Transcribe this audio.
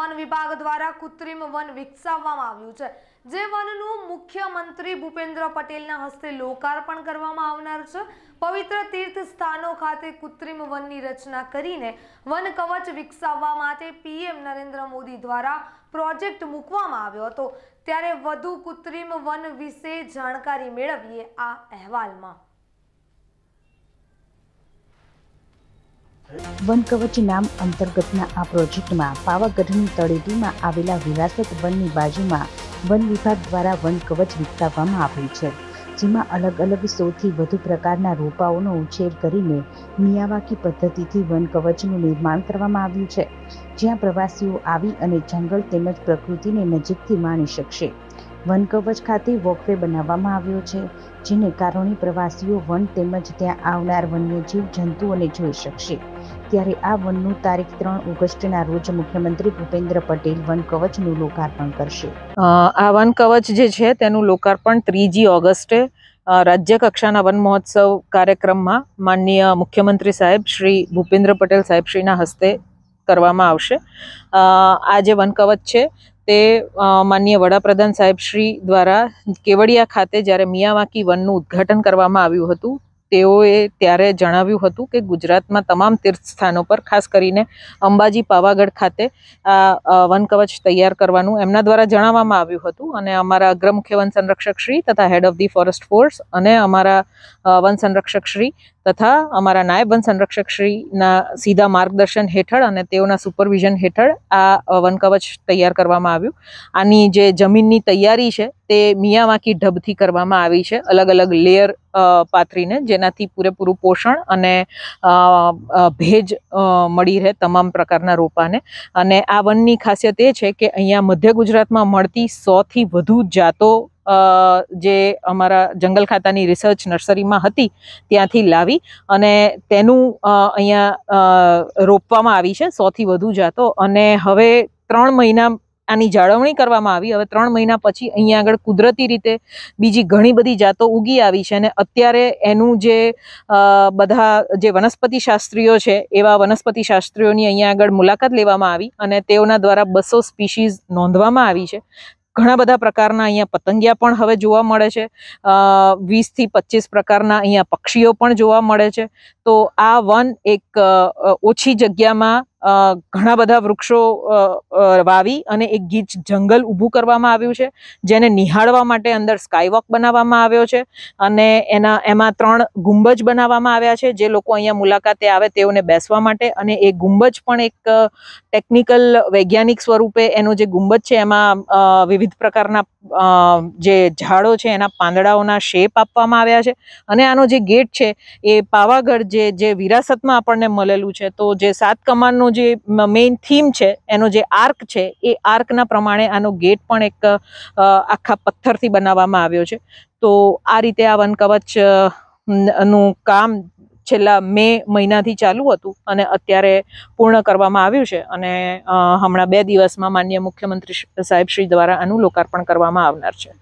one વિભાગ દ્વારા કૃત્રિમ વન વિકસાવવામાં આવ્યું છે જે વનનું મુખ્યમંત્રી ભૂપેન્દ્ર પટેલના હસ્તે લોકાર્પણ કરવામાં આવનાર છે પવિત્ર તીર્થ સ્થાનો ખાતે કૃત્રિમ વનની રચના કરીને વન કવચ વિકસાવવા માટે પીએમ નરેન્દ્ર મોદી દ્વારા પ્રોજેક્ટ મૂકવામાં આવ્યો હતો ત્યારે વધુ કૃત્રિમ વન વિશે જાણકારી મેળવીએ આ અહેવાલમાં વન કવચ નામ અંતર્ગતના આ પ્રોજેક્ટમાં પાવાગઢની તળેટીમાં આવેલા વિરાસત વનની બાજુમાં વન વિભાગ દ્વારા વન કવચ વિકસાવવામાં આવ્યું છે જેમાં અલગ અલગ સૌથી વધુ પ્રકારના રોપાઓનો ઉછેર કરીને મિયાવાકી પદ્ધતિથી વન કવચનું નિર્માણ કરવામાં આવ્યું છે જ્યાં પ્રવાસીઓ આવી અને જંગલ તેમજ પ્રકૃતિને નજીકથી માણી શકશે વન કવચ ખાતે વોકવે બનાવવામાં આવ્યો છે જેને કારણે પ્રવાસીઓ વન તેમજ ત્યાં આવનાર વન્યજીવ જંતુઓને જોઈ શકશે ત્યારે આ વનનું તારીખ ત્રણ ઓગસ્ટના રોજ મુખ્યમંત્રી ભૂપેન્દ્ર પટેલ વન કવચનું લોકાર્પણ કરશે આ વન કવચ જે છે તેનું લોકાર્પણ ત્રીજી ઓગસ્ટે રાજ્ય કક્ષાના વન મહોત્સવ કાર્યક્રમમાં માનનીય મુખ્યમંત્રી સાહેબ શ્રી ભૂપેન્દ્ર પટેલ સાહેબશ્રીના હસ્તે કરવામાં આવશે આ જે વન કવચ છે તે માનનીય વડાપ્રધાન સાહેબશ્રી દ્વારા કેવડિયા ખાતે જ્યારે મિયાવાકી વનનું ઉદ્ઘાટન કરવામાં આવ્યું હતું તેઓએ ત્યારે જણાવ્યું હતું કે ગુજરાતમાં તમામ તીર્થસ્થાનો પર ખાસ કરીને અંબાજી પાવાગઢ ખાતે આ વનકવચ તૈયાર કરવાનું એમના દ્વારા જણાવવામાં આવ્યું હતું અને અમારા અગ્ર મુખ્ય વન સંરક્ષક શ્રી તથા head of the forest force અને અમારા વન સંરક્ષક શ્રી તથા અમારા નાયબ વન સંરક્ષક સીધા માર્ગદર્શન હેઠળ અને તેઓના સુપરવિઝન હેઠળ આ વનકવચ તૈયાર કરવામાં આવ્યું આની જે જમીનની તૈયારી છે તે મિયાવાકી ઢબથી કરવામાં આવી છે અલગ અલગ લેયર પાથરીને જેનાથી પૂરેપૂરું પોષણ અને ભેજ મળી રહે તમામ પ્રકારના રોપાને અને આ વનની ખાસિયત એ છે કે અહીંયા મધ્ય ગુજરાતમાં મળતી સોથી વધુ જાતો જે અમારા જંગલ ખાતાની રિસર્ચ નર્સરીમાં હતી ત્યાંથી લાવી અને તેનું અહીંયા રોપવામાં આવી છે સોથી વધુ જાતો અને હવે ત્રણ મહિના આની જાળવણી કરવામાં આવી હવે ત્રણ મહિના પછી અહીંયા આગળ કુદરતી રીતે બીજી ઘણી બધી જાતો ઉગી આવી છે અને અત્યારે એનું જે બધા જે વનસ્પતિ શાસ્ત્રીઓ છે એવા વનસ્પતિ શાસ્ત્રીઓની અહીંયા આગળ મુલાકાત લેવામાં આવી અને તેઓના દ્વારા બસો સ્પીશીઝ નોંધવામાં આવી છે ઘણા બધા પ્રકારના અહીંયા પતંગિયા પણ હવે જોવા મળે છે વીસથી પચીસ પ્રકારના અહીંયા પક્ષીઓ પણ જોવા મળે છે તો આ વન એક ઓછી જગ્યામાં ઘણા બધા વૃક્ષો વાવી અને એક ગીચ જંગલ ઊભું કરવામાં આવ્યું છે જેને નિહાળવા માટે અંદર સ્કાયવોક બનાવવામાં આવ્યો છે અને એના એમાં ત્રણ ગુંબજ બનાવવામાં આવ્યા છે જે લોકો અહીંયા મુલાકાતે આવે તેઓને બેસવા માટે અને એ ગુંબજ પણ એક ટેકનિકલ વૈજ્ઞાનિક સ્વરૂપે એનો જે ગુંબજ છે એમાં વિવિધ પ્રકારના જે ઝાડો છે એના પાંદડાઓના શેપ આપવામાં આવ્યા છે અને આનો જે ગેટ છે એ પાવાગઢ જે જે વિરાસતમાં આપણને મળેલું છે તો જે સાત કમાનનો એનો જે મેઇન થીમ છે એનો જે આર્ક છે એ આર્કના પ્રમાણે આનો ગેટ પણ એક આખા પથ્થરથી બનાવવામાં આવ્યો છે તો આ રીતે આ વનકવચ નું કામ છેલ્લા મે મહિનાથી ચાલુ હતું અને અત્યારે પૂર્ણ કરવામાં આવ્યું છે અને હમણાં બે દિવસમાં માન્ય મુખ્યમંત્રી સાહેબ શ્રી દ્વારા આનું લોકાર્પણ કરવામાં આવનાર છે